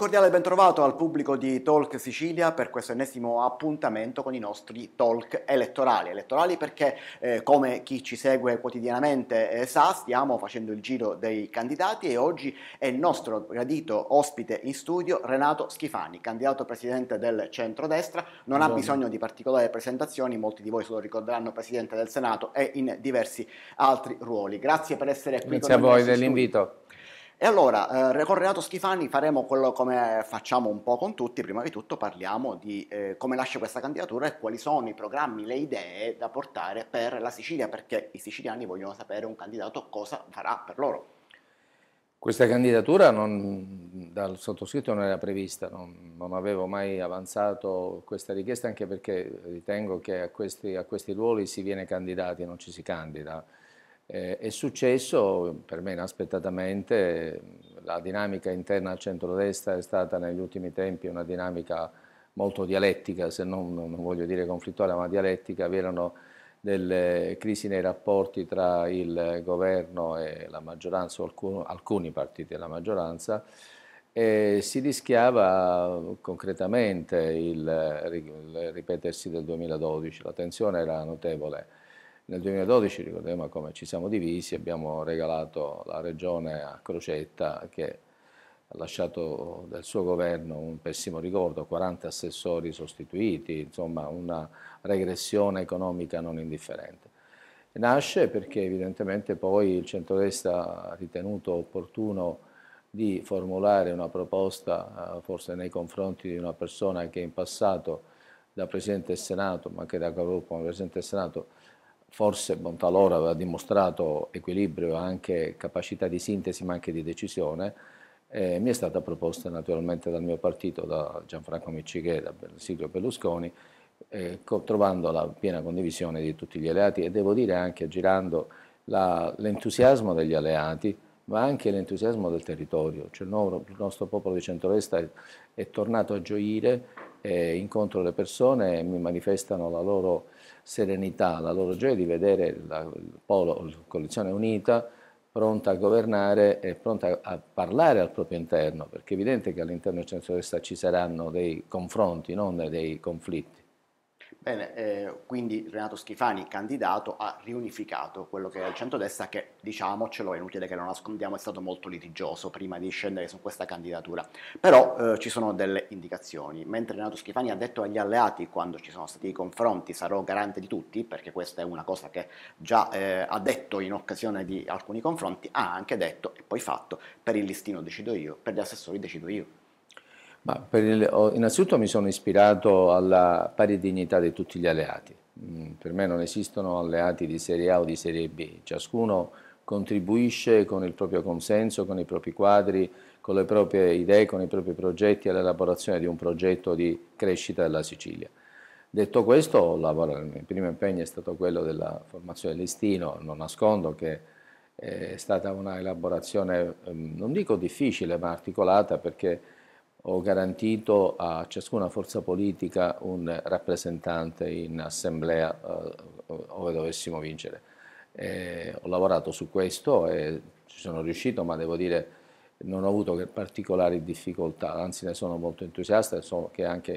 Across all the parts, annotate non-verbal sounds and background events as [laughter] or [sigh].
cordiale bentrovato al pubblico di Talk Sicilia per questo ennesimo appuntamento con i nostri talk elettorali. Elettorali perché, eh, come chi ci segue quotidianamente eh, sa, stiamo facendo il giro dei candidati e oggi è il nostro gradito ospite in studio Renato Schifani, candidato presidente del centrodestra. Non Buongiorno. ha bisogno di particolari presentazioni, molti di voi se lo ricorderanno presidente del Senato e in diversi altri ruoli. Grazie per essere qui. Grazie a voi dell'invito. E allora eh, con Renato Schifani faremo quello come facciamo un po' con tutti, prima di tutto parliamo di eh, come nasce questa candidatura e quali sono i programmi, le idee da portare per la Sicilia, perché i siciliani vogliono sapere un candidato cosa farà per loro. Questa candidatura non, dal sottoscritto non era prevista, non, non, avevo mai avanzato questa richiesta anche perché ritengo che a questi, a questi ruoli si viene candidati, non ci si candida. Eh, è successo, per me inaspettatamente, la dinamica interna al centrodestra è stata negli ultimi tempi una dinamica molto dialettica, se non, non voglio dire conflittuale, ma dialettica, vi erano delle crisi nei rapporti tra il governo e la maggioranza, alcuni, alcuni partiti della maggioranza, e si rischiava concretamente il, il ripetersi del 2012, la tensione era notevole. Nel 2012 ricordiamo come ci siamo divisi, abbiamo regalato la regione a Crocetta che ha lasciato del suo governo un pessimo ricordo, 40 assessori sostituiti, insomma una regressione economica non indifferente. Nasce perché evidentemente poi il centrodestra ha ritenuto opportuno di formulare una proposta eh, forse nei confronti di una persona che in passato da Presidente del Senato, ma anche da Capogruppo Presidente del Senato, forse Montalora aveva dimostrato equilibrio, e anche capacità di sintesi ma anche di decisione, eh, mi è stata proposta naturalmente dal mio partito, da Gianfranco Miccichè, da Silvio Berlusconi, eh, trovando la piena condivisione di tutti gli alleati e devo dire anche girando l'entusiasmo degli alleati, ma anche l'entusiasmo del territorio. Cioè, il, nostro, il nostro popolo di centrodestra è, è tornato a gioire eh, incontro le persone e mi manifestano la loro serenità, la loro gioia di vedere la, il polo, la coalizione unita, pronta a governare e pronta a parlare al proprio interno, perché è evidente che all'interno del centro-destra ci saranno dei confronti, non dei conflitti. Bene, eh, quindi Renato Schifani, candidato, ha riunificato quello che è il centrodestra che, diciamocelo, è inutile che lo nascondiamo, è stato molto litigioso prima di scendere su questa candidatura. Però eh, ci sono delle indicazioni. Mentre Renato Schifani ha detto agli alleati quando ci sono stati i confronti sarò garante di tutti, perché questa è una cosa che già eh, ha detto in occasione di alcuni confronti, ha anche detto, e poi fatto, per il listino decido io, per gli assessori decido io. Ma il, oh, innanzitutto mi sono ispirato alla pari dignità di tutti gli alleati. Mm, per me non esistono alleati di serie A o di serie B, ciascuno contribuisce con il proprio consenso, con i propri quadri, con le proprie idee, con i propri progetti all'elaborazione di un progetto di crescita della Sicilia. Detto questo, lavoro, il mio primo impegno è stato quello della formazione del listino, non nascondo che eh, è stata una elaborazione, ehm, non dico difficile, ma articolata perché ho garantito a ciascuna forza politica un rappresentante in assemblea eh, ove dovessimo vincere. E ho lavorato su questo e ci sono riuscito, ma devo dire non ho avuto particolari difficoltà, anzi ne sono molto entusiasta e so che anche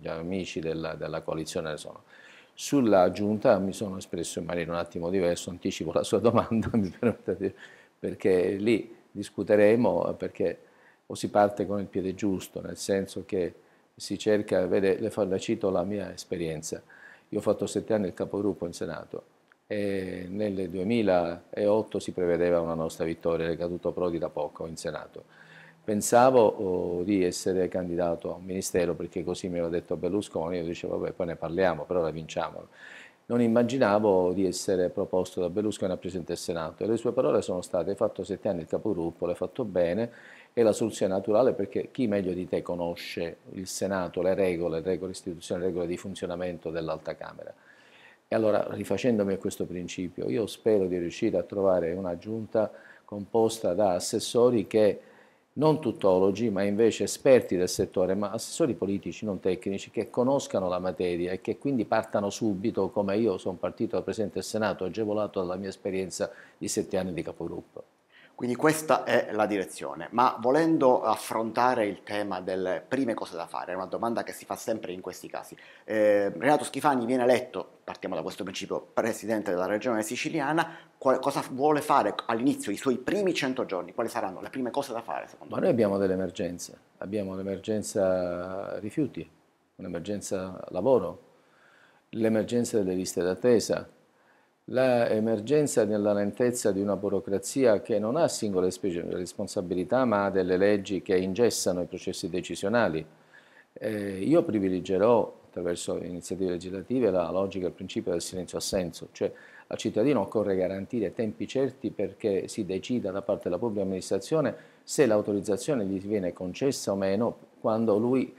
gli amici della, della coalizione ne sono. Sulla giunta mi sono espresso in maniera un attimo diversa, anticipo la sua domanda, [laughs] mi permette di dire, perché lì discuteremo, eh, perché o si parte con il piede giusto, nel senso che si cerca, vede, le, le cito la mia esperienza, io ho fatto sette anni il capogruppo in Senato e nel 2008 si prevedeva una nostra vittoria, è caduto Prodi da poco in Senato. Pensavo oh, di essere candidato a un ministero perché così mi aveva detto Berlusconi, io dicevo vabbè poi ne parliamo, però la vinciamo non immaginavo di essere proposto da Berlusconi a Presidente del Senato e le sue parole sono state hai fatto sette anni il capogruppo, l'hai fatto bene, è la soluzione naturale perché chi meglio di te conosce il Senato, le regole, le regole istituzionali, le regole di funzionamento dell'Alta Camera. E allora, rifacendomi a questo principio, io spero di riuscire a trovare una giunta composta da assessori che non tuttologi, ma invece esperti del settore, ma assessori politici, non tecnici, che conoscano la materia e che quindi partano subito, come io sono partito da Presidente del Senato, agevolato dalla mia esperienza di sette anni di capogruppo. Quindi questa è la direzione, ma volendo affrontare il tema delle prime cose da fare, è una domanda che si fa sempre in questi casi. Eh, Renato Schifani viene eletto, partiamo da questo principio, presidente della regione siciliana, qual- cosa vuole fare all'inizio, i suoi primi 100 giorni, quali saranno le prime cose da fare secondo ma Noi abbiamo delle emergenze, abbiamo l'emergenza rifiuti, un'emergenza lavoro, l'emergenza delle liste d'attesa, l'emergenza nella lentezza di una burocrazia che non ha singole responsabilità ma ha delle leggi che ingessano i processi decisionali. Eh, io privilegerò attraverso iniziative legislative la logica e il principio del silenzio assenso, cioè al cittadino occorre garantire tempi certi perché si decida da parte della pubblica amministrazione se l'autorizzazione gli viene concessa o meno quando lui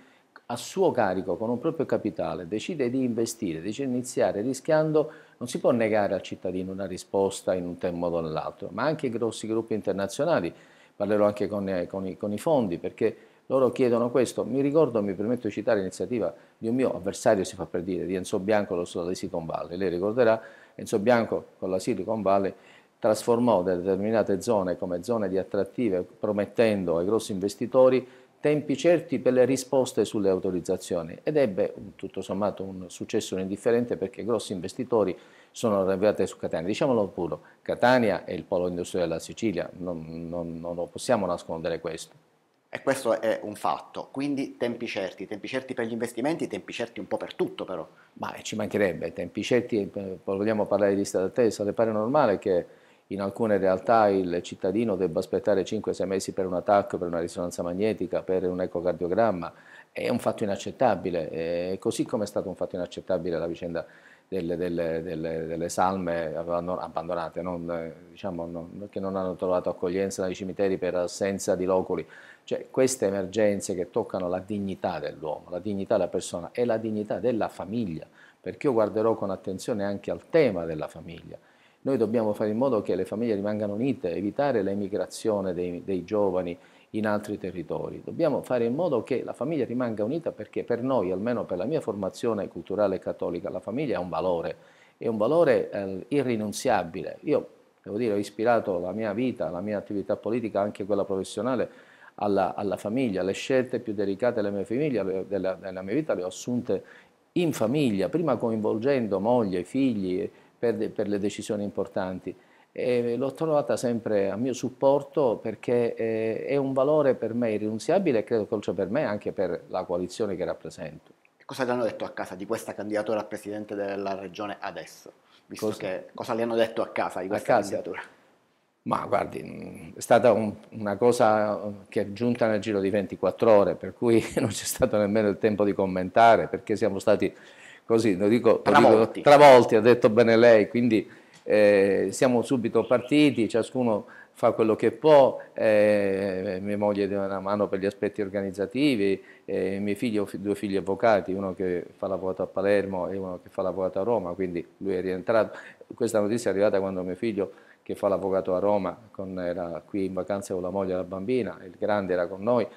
a suo carico con un proprio capitale decide di investire, decide di iniziare rischiando non si può negare al cittadino una risposta in un tempo o nell'altro, ma anche i grossi gruppi internazionali, parlerò anche con, eh, con, i, con i fondi, perché loro chiedono questo. Mi ricordo, mi permetto di citare l'iniziativa di un mio avversario, si fa per dire, di Enzo Bianco, lo so, di Silicon Valley. Lei ricorderà, Enzo Bianco con la Silicon Valley trasformò determinate zone come zone di attrattive, promettendo ai grossi investitori tempi certi per le risposte sulle autorizzazioni ed ebbe tutto sommato un successo indifferente perché grossi investitori sono arrivati su Catania. Diciamolo pure, Catania è il polo industriale della Sicilia, non, non, non lo possiamo nascondere questo. E questo è un fatto, quindi tempi certi, tempi certi per gli investimenti, tempi certi un po' per tutto però. Ma eh, ci mancherebbe, tempi certi, eh, vogliamo parlare di lista d'attesa, le pare normale che in alcune realtà il cittadino debba aspettare 5-6 mesi per un attacco, per una risonanza magnetica, per un ecocardiogramma, è un fatto inaccettabile, e così come è stato un fatto inaccettabile la vicenda delle, delle, delle, delle salme abbandonate, non, diciamo, non, che non hanno trovato accoglienza nei cimiteri per assenza di loculi. Cioè, queste emergenze che toccano la dignità dell'uomo, la dignità della persona e la dignità della famiglia, perché io guarderò con attenzione anche al tema della famiglia noi dobbiamo fare in modo che le famiglie rimangano unite, evitare l'emigrazione dei, dei giovani in altri territori. Dobbiamo fare in modo che la famiglia rimanga unita perché per noi, almeno per la mia formazione culturale cattolica, la famiglia è un valore, è un valore eh, irrinunziabile. Io devo dire, ho ispirato la mia vita, la mia attività politica, anche quella professionale, alla, alla famiglia. Le scelte più delicate della mia, famiglia, della, della mia vita le ho assunte in famiglia, prima coinvolgendo moglie, figli, per, de, per le decisioni importanti. E l'ho trovata sempre a mio supporto perché eh, è un valore per me irrinunziabile e credo che oltre per me anche per la coalizione che rappresento. Cosa le hanno detto a casa di questa candidatura a presidente della regione adesso? Visto cosa? Che, cosa le hanno detto a casa di questa casa? candidatura? Ma guardi, mm, è stata un, una cosa che è giunta nel giro di 24 ore, per cui [laughs] non c'è stato nemmeno il tempo di commentare perché siamo stati così, lo dico, travolti. Dico, travolti ha detto bene lei, quindi eh, siamo subito partiti, ciascuno fa quello che può, eh, mia moglie dà una mano per gli aspetti organizzativi, eh, i miei figli, ho due figli avvocati, uno che fa l'avvocato a Palermo e uno che fa l'avvocato a Roma, quindi lui è rientrato. Questa notizia è arrivata quando mio figlio che fa l'avvocato a Roma, con, era qui in vacanza con la moglie e la bambina, il grande era con noi,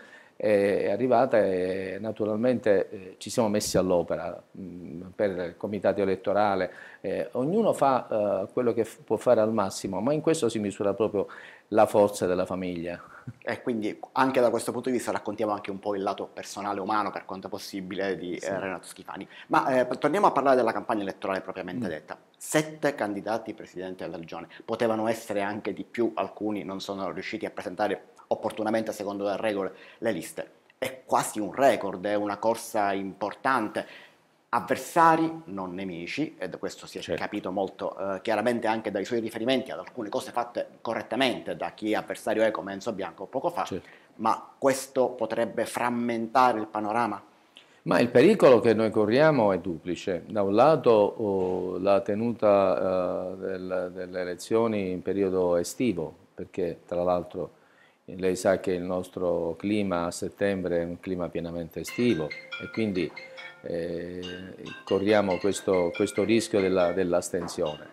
è arrivata e naturalmente eh, ci siamo messi all'opera mm, per il comitato elettorale, eh, ognuno fa eh, quello che può fare al massimo, ma in questo si misura proprio la forza della famiglia. [laughs] E quindi anche da questo punto di vista raccontiamo anche un po' il lato personale umano per quanto possibile di sì. Renato Schifani. Ma eh, torniamo a parlare della campagna elettorale propriamente mm. detta. Sette candidati presidenti della regione, potevano essere anche di più, alcuni non sono riusciti a presentare opportunamente secondo le regole le liste. È quasi un record, è una corsa importante. Avversari, non nemici, ed questo si è certo. capito molto eh, chiaramente anche dai suoi riferimenti ad alcune cose fatte correttamente da chi avversario è come Enzo Bianco poco fa, certo. ma questo potrebbe frammentare il panorama? Ma il pericolo che noi corriamo è duplice. Da un lato oh, la tenuta eh, del, delle elezioni in periodo estivo, perché tra l'altro lei sa che il nostro clima a settembre è un clima pienamente estivo e quindi eh, corriamo questo, questo rischio dell'astensione.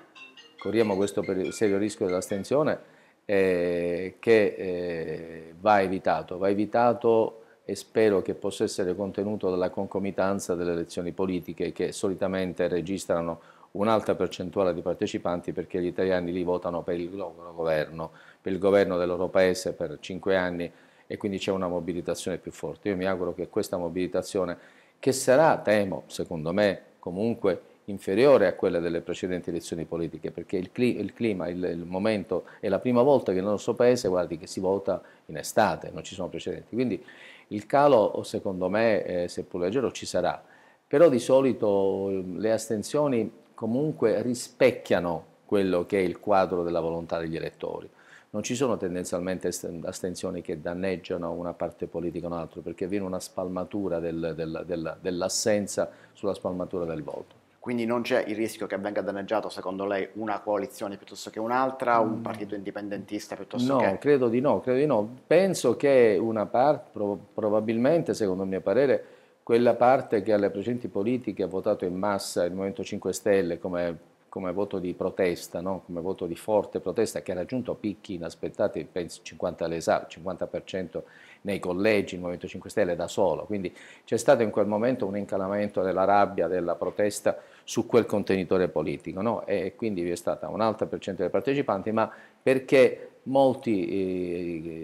corriamo questo serio rischio dell'astensione eh, che eh, va evitato. Va evitato e spero che possa essere contenuto dalla concomitanza delle elezioni politiche che solitamente registrano un'alta percentuale di partecipanti perché gli italiani lì votano per il loro governo, per il governo del loro paese per cinque anni e quindi c'è una mobilitazione più forte. Io mi auguro che questa mobilitazione, che sarà, temo, secondo me, comunque inferiore a quella delle precedenti elezioni politiche, perché il, cli il clima, il, il, momento, è la prima volta che nel nostro paese, guardi, che si vota in estate, non ci sono precedenti. Quindi il calo, secondo me, eh, seppur leggero, ci sarà. Però di solito ehm, le astensioni comunque rispecchiano quello che è il quadro della volontà degli elettori. Non ci sono tendenzialmente astensioni che danneggiano una parte politica o un'altra, perché viene una spalmatura del, del, del, dell'assenza sulla spalmatura del voto. Quindi non c'è il rischio che venga danneggiato, secondo lei, una coalizione piuttosto che un'altra, un mm. partito indipendentista piuttosto no, che... No, credo di no, credo di no. Penso che una parte, probabilmente, secondo il mio parere, quella parte che alle precedenti politiche ha votato in massa il Movimento 5 Stelle come, come voto di protesta, no? come voto di forte protesta, che ha raggiunto picchi inaspettati, penso 50 all'esame, 50% nei collegi, il Movimento 5 Stelle da solo. Quindi c'è stato in quel momento un incalamento della rabbia, della protesta su quel contenitore politico no? e quindi vi è stata un'alta percentuale dei partecipanti, ma perché molti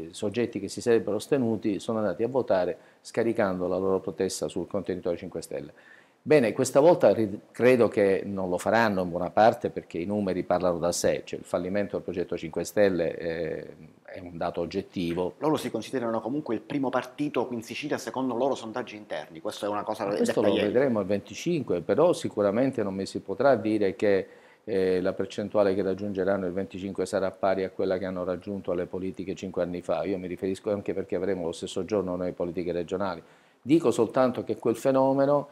eh, soggetti che si sarebbero stenuti sono andati a votare scaricando la loro protesta sul contenitore 5 Stelle. Bene, questa volta credo che non lo faranno in buona parte perché i numeri parlano da sé, cioè il fallimento del progetto 5 Stelle eh, è un dato oggettivo. Loro si considerano comunque il primo partito qui in Sicilia secondo loro sondaggi interni, questa è una cosa... Questo lo ieri. vedremo il 25, però sicuramente non mi si potrà dire che eh, la percentuale che raggiungeranno il 25 sarà pari a quella che hanno raggiunto le politiche cinque anni fa. Io mi riferisco anche perché avremo lo stesso giorno noi politiche regionali. Dico soltanto che quel fenomeno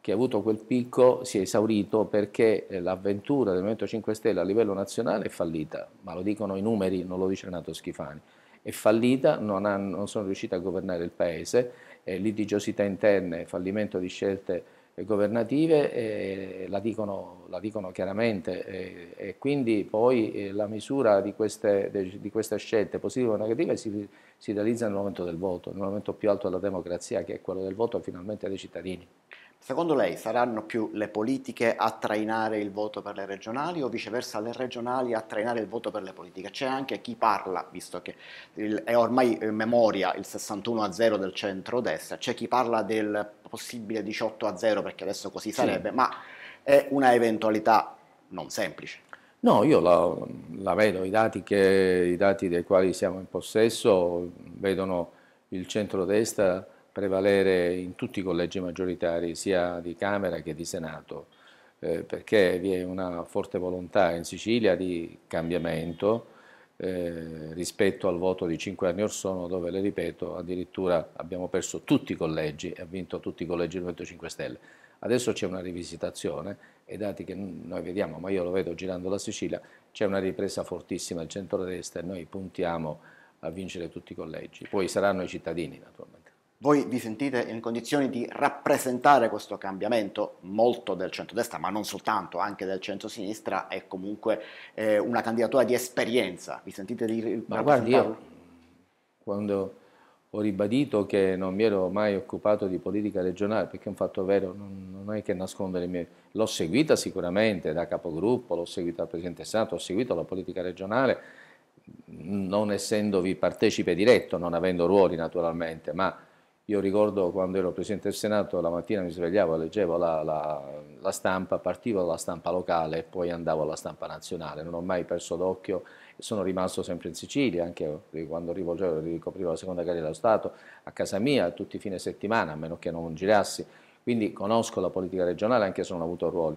che ha avuto quel picco si è esaurito perché eh, l'avventura del Movimento 5 Stelle a livello nazionale è fallita, ma lo dicono i numeri, non lo dice Renato Schifani. È fallita, non, hanno, non sono riusciti a governare il paese, eh, litigiosità interne, fallimento di scelte eh, governative eh, la, dicono, la, dicono, chiaramente eh, e quindi poi eh, la misura di queste, de, di queste, scelte positive o negative si, si realizza nel momento del voto, nel momento più alto della democrazia che è quello del voto finalmente dei cittadini. Secondo lei saranno più le politiche a trainare il voto per le regionali o viceversa le regionali a trainare il voto per le politiche? C'è anche chi parla, visto che è ormai in eh, memoria il 61 a 0 del centro-destra, c'è chi parla del possibile 18 a 0 perché adesso così sarebbe, sì. ma è una eventualità non semplice. No, io la, la vedo, I dati, che, i dati dei quali siamo in possesso vedono il centro-destra prevalere in tutti i collegi maggioritari, sia di Camera che di Senato, eh, perché vi è una forte volontà in Sicilia di cambiamento eh, rispetto al voto di cinque anni or sono, dove, le ripeto, addirittura abbiamo perso tutti i collegi e ha vinto tutti i collegi del Movimento 5 Stelle. Adesso c'è una rivisitazione e dati che noi vediamo, ma io lo vedo girando la Sicilia, c'è una ripresa fortissima del destra e noi puntiamo a vincere tutti i collegi. Poi saranno i cittadini, naturalmente. Voi vi sentite in condizioni di rappresentare questo cambiamento? Molto del centrodestra, ma non soltanto, anche del centrosinistra è comunque eh, una candidatura di esperienza. Vi sentite di ma guardi, io quando ho ribadito che non mi ero mai occupato di politica regionale, perché è un fatto vero, non, non è che nascondere mie... L'ho seguita sicuramente da capogruppo, l'ho seguita da Presidente Senato, ho seguito la politica regionale, non essendovi partecipe diretto, non avendo ruoli naturalmente, ma io ricordo quando ero Presidente del Senato, la mattina mi svegliavo, leggevo la, la, la stampa, partivo dalla stampa locale e poi andavo alla stampa nazionale, non ho mai perso d'occhio, sono rimasto sempre in Sicilia, anche quando rivolgevo, ricoprivo la seconda carriera dello Stato, a casa mia tutti i fine settimana, a meno che non girassi, quindi conosco la politica regionale anche se non ho avuto ruoli.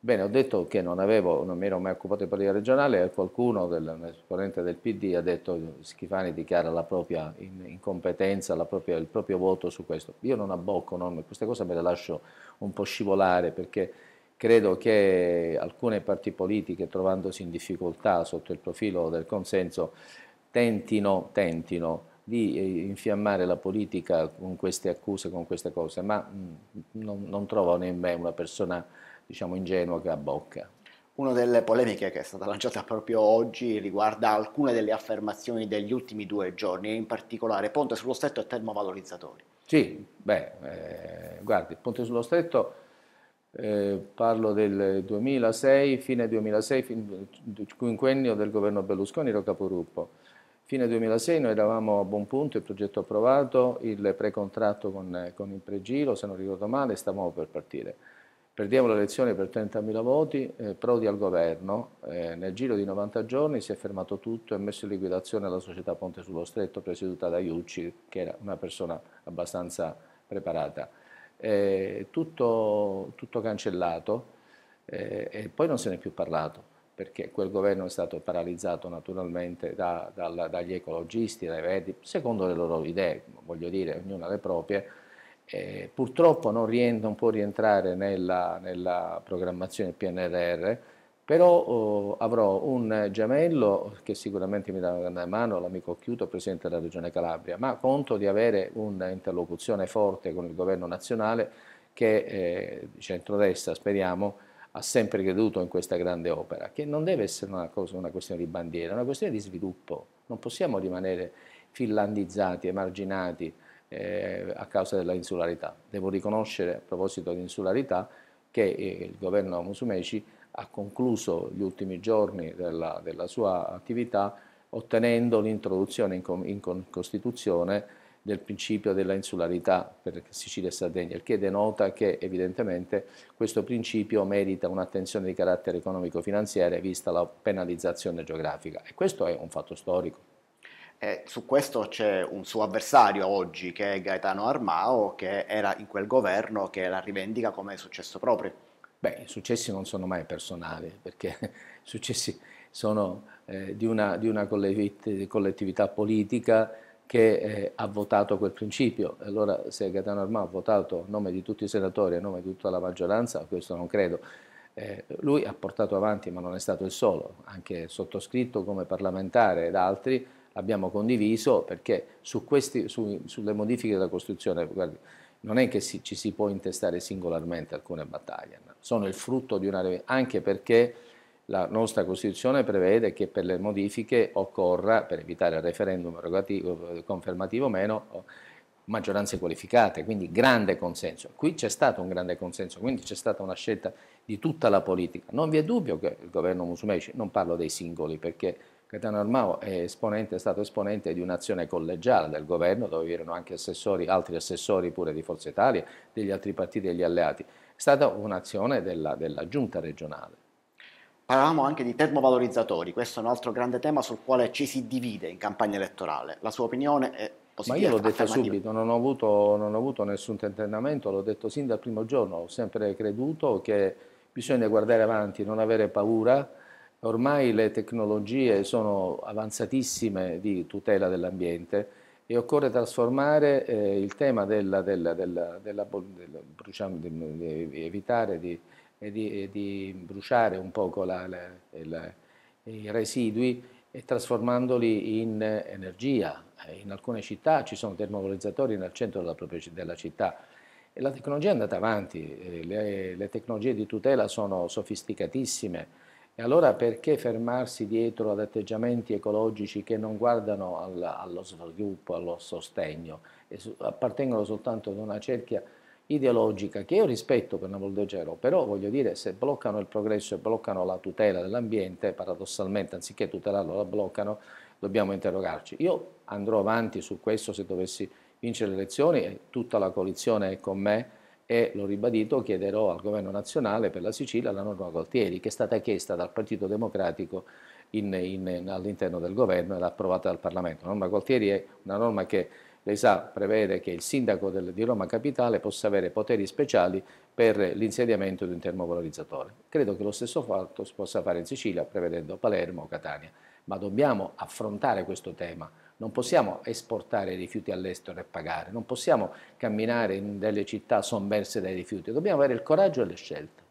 Bene, ho detto che non, avevo, non mi ero mai occupato di politica regionale e qualcuno, del, un esponente del PD, ha detto che Schifani dichiara la propria incompetenza, la propria, il proprio voto su questo. Io non abbocco, non, queste cose me le lascio un po' scivolare perché credo che alcune parti politiche, trovandosi in difficoltà sotto il profilo del consenso, tentino, tentino di eh, infiammare la politica con queste accuse, con queste cose, ma mm, non, non trovo in me una persona diciamo, ingenua che ha bocca. Una delle polemiche che è stata lanciata proprio oggi riguarda alcune delle affermazioni degli ultimi due giorni, in particolare Ponte sullo Stretto e termovalorizzatori. Sì, beh, eh, guardi, Ponte sullo Stretto, eh, parlo del 2006, fine 2006, fin, eh, quinquennio del governo Berlusconi, ero caporuppo. Fine 2006 noi eravamo a buon punto, il progetto approvato, il precontratto con, con il pregiro, se non ricordo male, stavamo per partire perdiamo le elezioni per 30.000 voti, eh, Prodi al governo, eh, nel giro di 90 giorni si è fermato tutto e ha messo in liquidazione la società Ponte sullo Stretto presieduta da Iucci, che era una persona abbastanza preparata. Eh, tutto, tutto, cancellato eh, e poi non se n'è più parlato perché quel governo è stato paralizzato naturalmente da, da, dagli ecologisti, dai verdi, secondo le loro idee, voglio dire, ognuna le proprie, eh, purtroppo non, rientra, non, può rientrare nella, nella programmazione PNRR, però eh, avrò un gemello che sicuramente mi dà una grande mano, l'amico Chiuto, Presidente della Regione Calabria, ma conto di avere un'interlocuzione forte con il Governo nazionale che eh, centrodestra, speriamo, ha sempre creduto in questa grande opera, che non deve essere una, cosa, una questione di bandiera, è una questione di sviluppo. Non possiamo rimanere finlandizzati, emarginati, eh, a causa della insularità. Devo riconoscere, a proposito di insularità, che eh, il governo Musumeci ha concluso gli ultimi giorni della, della sua attività ottenendo l'introduzione in, in, Costituzione del principio della insularità per Sicilia e Sardegna, il che denota che evidentemente questo principio merita un'attenzione di carattere economico-finanziaria vista la penalizzazione geografica e questo è un fatto storico. E eh, su questo c'è un suo avversario oggi che è Gaetano Armao, che era in quel governo che la rivendica come successo proprio. Beh, i successi non sono mai personali, perché [laughs] i successi sono eh, di una, di una collettività politica che eh, ha votato quel principio. Allora, se Gaetano Armao ha votato a nome di tutti i senatori, a nome di tutta la maggioranza, questo non credo. Eh, lui ha portato avanti, ma non è stato il solo, anche sottoscritto come parlamentare ed altri, abbiamo condiviso perché su questi, su, sulle modifiche della Costituzione, guardi, non è che si, ci si può intestare singolarmente alcune battaglie, no? sono il frutto di una anche perché la nostra Costituzione prevede che per le modifiche occorra, per evitare il referendum confermativo o meno, maggioranze qualificate, quindi grande consenso. Qui c'è stato un grande consenso, quindi c'è stata una scelta di tutta la politica. Non vi è dubbio che il governo Musumeci, non parlo dei singoli perché Gaetano Armao è, è stato esponente di un'azione collegiale del governo, dove vi erano anche assessori, altri assessori pure di Forza Italia, degli altri partiti e degli alleati. È stata un'azione della, della giunta regionale. Parlavamo anche di termovalorizzatori, questo è un altro grande tema sul quale ci si divide in campagna elettorale. La sua opinione è positiva? Ma io l'ho detto subito, non ho, avuto, non ho avuto nessun tentennamento, l'ho detto sin dal primo giorno, ho sempre creduto che bisogna guardare avanti, non avere paura, Ormai le tecnologie sono avanzatissime di tutela dell'ambiente e occorre trasformare eh, il tema della, della, della, della bruciamo, di, di evitare di, eh, di, eh, di, bruciare un poco la, la, la, i residui e trasformandoli in energia. Eh, in alcune città ci sono termovalorizzatori nel centro della, propria, della città. E la tecnologia è andata avanti, le, le tecnologie di tutela sono sofisticatissime e allora perché fermarsi dietro ad atteggiamenti ecologici che non guardano al, allo sviluppo, allo sostegno, e appartengono soltanto ad una cerchia ideologica che io rispetto per una voltegero, però voglio dire se bloccano il progresso e bloccano la tutela dell'ambiente, paradossalmente anziché tutelarlo la bloccano, dobbiamo interrogarci. Io andrò avanti su questo se dovessi vincere le elezioni e tutta la coalizione è con me e l'ho ribadito, chiederò al governo nazionale per la Sicilia la norma Gualtieri che è stata chiesta dal Partito Democratico all'interno del governo ed approvata dal Parlamento. La norma Gualtieri è una norma che lei sa, prevede che il sindaco del, di Roma Capitale possa avere poteri speciali per l'insediamento di un termovalorizzatore. Credo che lo stesso fatto si possa fare in Sicilia, prevedendo Palermo o Catania, ma dobbiamo affrontare questo tema non possiamo esportare rifiuti all'estero e pagare, non possiamo camminare in delle città sommerse dai rifiuti, dobbiamo avere il coraggio e le scelte.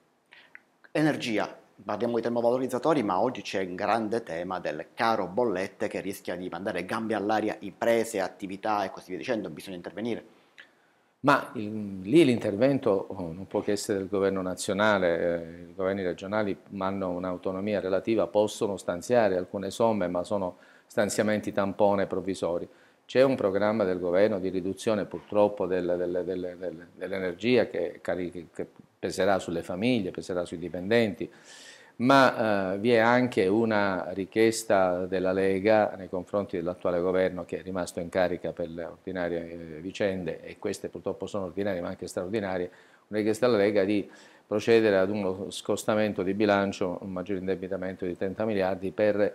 Energia. Parliamo di termovalorizzatori, ma oggi c'è un grande tema del caro bollette che rischia di mandare gambe all'aria imprese, attività e così via dicendo, bisogna intervenire. Ma il, lì l'intervento oh, non può che essere del governo nazionale, eh, i governi regionali hanno un'autonomia relativa, possono stanziare alcune somme, ma sono stanziamenti tampone provvisori. C'è un programma del governo di riduzione purtroppo dell'energia che, che, peserà sulle famiglie, peserà sui dipendenti, ma eh, vi è anche una richiesta della Lega nei confronti dell'attuale governo che è rimasto in carica per le ordinarie eh, vicende, e queste purtroppo sono ordinarie ma anche straordinarie, una richiesta alla Lega di procedere ad uno scostamento di bilancio, un maggior indebitamento di 30 miliardi per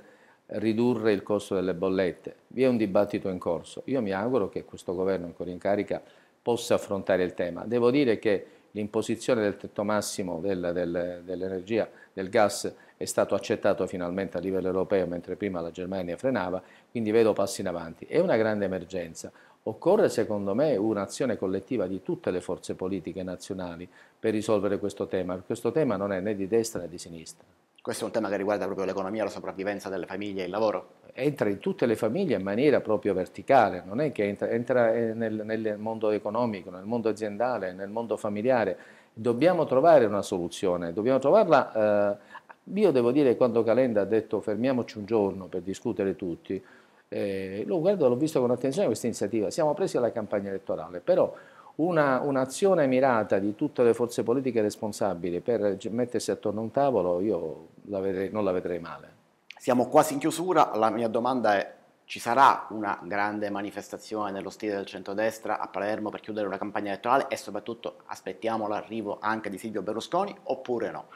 ridurre il costo delle bollette. Vi è un dibattito in corso. Io mi auguro che questo governo ancora in carica possa affrontare il tema. Devo dire che l'imposizione del tetto massimo del, del, dell'energia, del gas, è stato accettato finalmente a livello europeo, mentre prima la Germania frenava, quindi vedo passi in avanti. È una grande emergenza. Occorre, secondo me, un'azione collettiva di tutte le forze politiche nazionali per risolvere questo tema, questo tema non è né di destra né di sinistra. Questo è un tema che riguarda proprio l'economia, la sopravvivenza delle famiglie e il lavoro? Entra in tutte le famiglie in maniera proprio verticale, non è che entra, entra eh, nel, nel mondo economico, nel mondo aziendale, nel mondo familiare. Dobbiamo trovare una soluzione, dobbiamo trovarla eh, io devo dire quando Calenda ha detto fermiamoci un giorno per discutere tutti, eh, lo guardo, l'ho visto con attenzione questa iniziativa, siamo presi alla campagna elettorale, però un'azione mirata di tutte le forze politiche responsabili per mettersi attorno a un tavolo, io la vedrei, non la vedrei male. Siamo quasi in chiusura, la mia domanda è ci sarà una grande manifestazione nello stile del centrodestra a Palermo per chiudere una campagna elettorale e soprattutto aspettiamo l'arrivo anche di Silvio Berlusconi oppure no?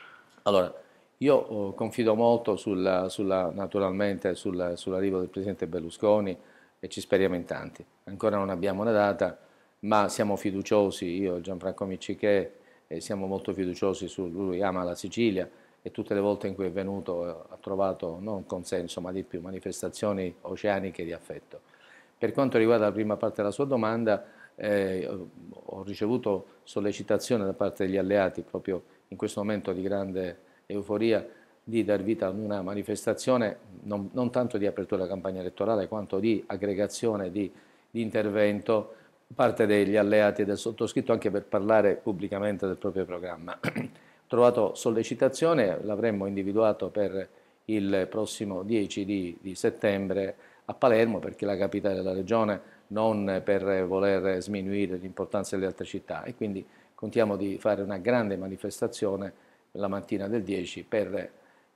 Allora, io oh, confido molto sulla, sulla, naturalmente sull'arrivo del presidente Berlusconi e ci speriamo in tanti. Ancora non abbiamo una data, ma siamo fiduciosi, io e Gianfranco Miccichè eh, siamo molto fiduciosi su lui, ama la Sicilia e tutte le volte in cui è venuto eh, ha trovato non consenso ma di più manifestazioni oceaniche di affetto. Per quanto riguarda la prima parte della sua domanda, eh, ho ricevuto sollecitazione da parte degli alleati proprio in questo momento di grande euforia di dar vita ad una manifestazione non, non tanto di apertura della campagna elettorale quanto di aggregazione di, di intervento parte degli alleati del sottoscritto anche per parlare pubblicamente del proprio programma. Ho [clears throat] trovato sollecitazione, l'avremmo individuato per il prossimo 10 di, di, settembre a Palermo, perché è la capitale della regione, non per voler sminuire l'importanza delle altre città e quindi contiamo di fare una grande manifestazione la mattina del 10 per,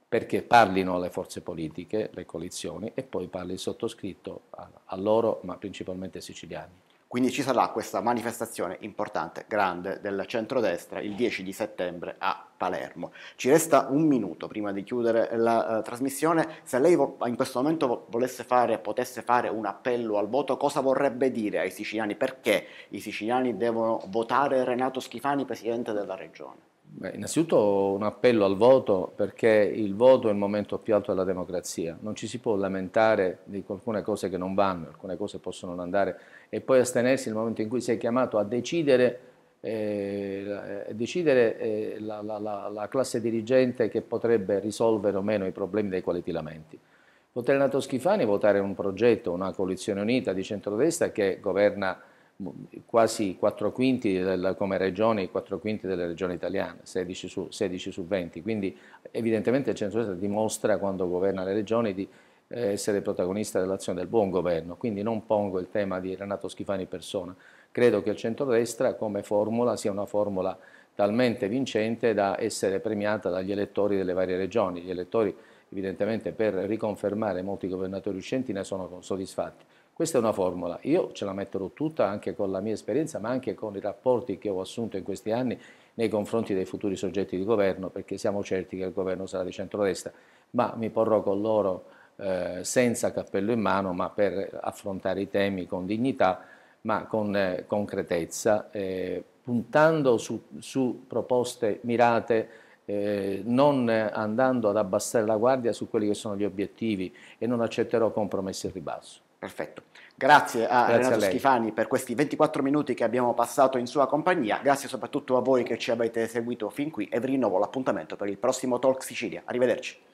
perché parlino le forze politiche, le coalizioni e poi parli il sottoscritto a, a loro, ma principalmente ai siciliani. Quindi ci sarà questa manifestazione importante, grande, del centrodestra il 10 di settembre a Palermo. Ci resta un minuto prima di chiudere la uh, trasmissione. Se lei vo- in questo momento volesse fare, potesse fare un appello al voto, cosa vorrebbe dire ai siciliani? Perché i siciliani devono votare Renato Schifani, presidente della regione? Beh, innanzitutto un appello al voto perché il voto è il momento più alto della democrazia, non ci si può lamentare di alcune cose che non vanno, alcune cose possono non andare e poi astenersi nel momento in cui sei chiamato a decidere, eh, decidere eh, la, la, la, la, classe dirigente che potrebbe risolvere o meno i problemi dei quali ti lamenti. Votare Nato Schifani votare un progetto, una coalizione unita di centrodestra che governa quasi 4 quinti del, come regione, i 4 quinti delle regioni italiane, 16 su, 16 su 20. Quindi evidentemente il centro-destra dimostra quando governa le regioni di eh, essere protagonista dell'azione del buon governo, quindi non pongo il tema di Renato Schifani persona. Credo che il centrodestra come formula sia una formula talmente vincente da essere premiata dagli elettori delle varie regioni. Gli elettori evidentemente per riconfermare molti governatori uscenti ne sono soddisfatti. Questa è una formula, io ce la metterò tutta anche con la mia esperienza, ma anche con i rapporti che ho assunto in questi anni nei confronti dei futuri soggetti di governo, perché siamo certi che il governo sarà di centrodestra, ma mi porrò con loro eh, senza cappello in mano, ma per affrontare i temi con dignità, ma con eh, concretezza, eh, puntando su, su, proposte mirate, eh, non andando ad abbassare la guardia su quelli che sono gli obiettivi e non accetterò compromessi al ribasso. Perfetto. Grazie a Grazie Renato a Schifani per questi 24 minuti che abbiamo passato in sua compagnia. Grazie soprattutto a voi che ci avete seguito fin qui e vi rinnovo l'appuntamento per il prossimo Talk Sicilia. Arrivederci.